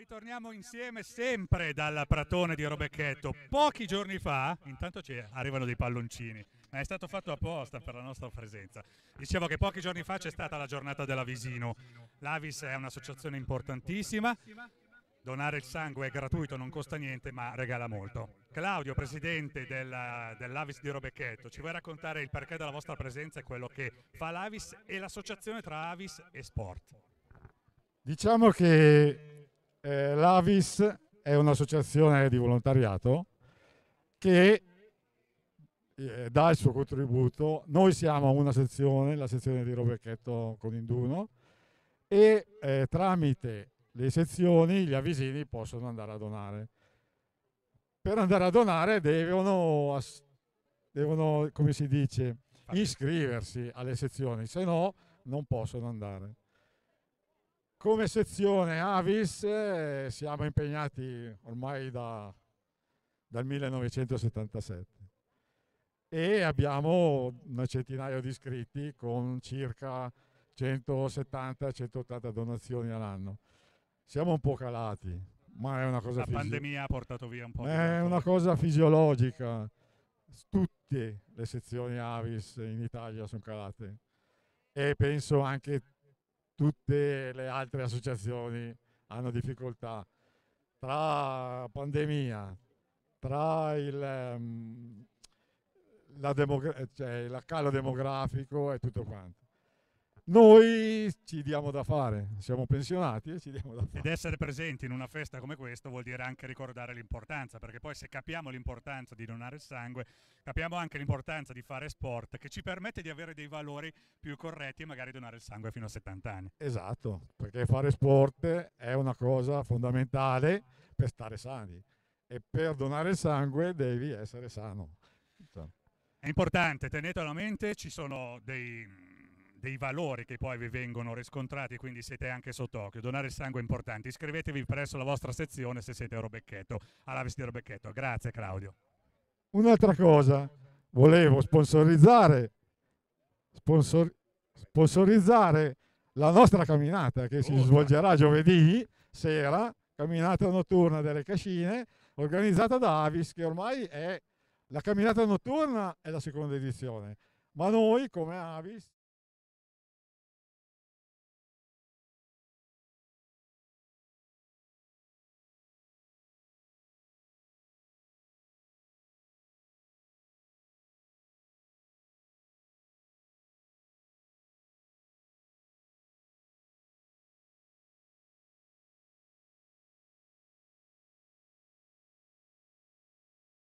Ritorniamo insieme sempre dal pratone di Robecchetto. Pochi giorni fa, intanto ci arrivano dei palloncini, ma è stato fatto apposta per la nostra presenza. Dicevo che pochi giorni fa c'è stata la giornata dell'Avisino. L'Avis è un'associazione importantissima. Donare il sangue è gratuito, non costa niente, ma regala molto. Claudio, presidente della, dell'Avis di Robecchetto, ci vuoi raccontare il perché della vostra presenza e quello che fa l'Avis e l'associazione tra Avis e sport? Diciamo che eh, l'Avis è un'associazione di volontariato che eh, dà il suo contributo. Noi siamo una sezione, la sezione di Robecchetto con Induno, e eh, tramite le sezioni gli avvisini possono andare a donare. Per andare a donare devono, devono come si dice, iscriversi alle sezioni, se no non possono andare. Come sezione Avis eh, siamo impegnati ormai da, dal 1977 e abbiamo un centinaio di iscritti con circa 170-180 donazioni all'anno. Siamo un po' calati, ma è una cosa... La pandemia ha portato via un po'. È una cosa fisiologica. Tutte le sezioni Avis in Italia sono calate e penso anche tutte le altre associazioni hanno difficoltà. Tra pandemia, tra il, um, la cioè, la calo demografico e tutto quanto. Noi ci diamo da fare, siamo pensionati e ci diamo da fare. Ed essere presenti in una festa come questa vuol dire anche ricordare l'importanza, perché poi se capiamo l'importanza di donare il sangue, capiamo anche l'importanza di fare sport che ci permette di avere dei valori più corretti e magari donare il sangue fino a 70 anni. Esatto, perché fare sport è una cosa fondamentale per stare sani e per donare il sangue devi essere sano. È importante, tenetelo a mente, ci sono dei dei valori che poi vi vengono riscontrati, quindi siete anche sott'occhio. Donare il sangue è importante. Iscrivetevi presso la vostra sezione se siete a Robecchetto, all'Avis di Robecchetto. Grazie Claudio. Un'altra cosa, volevo sponsorizzare, sponsor, sponsorizzare la nostra camminata che si oh, svolgerà giovedì sera, camminata notturna delle Cascine, organizzata da Avis, che ormai è la camminata notturna, è la seconda edizione ma noi come Avis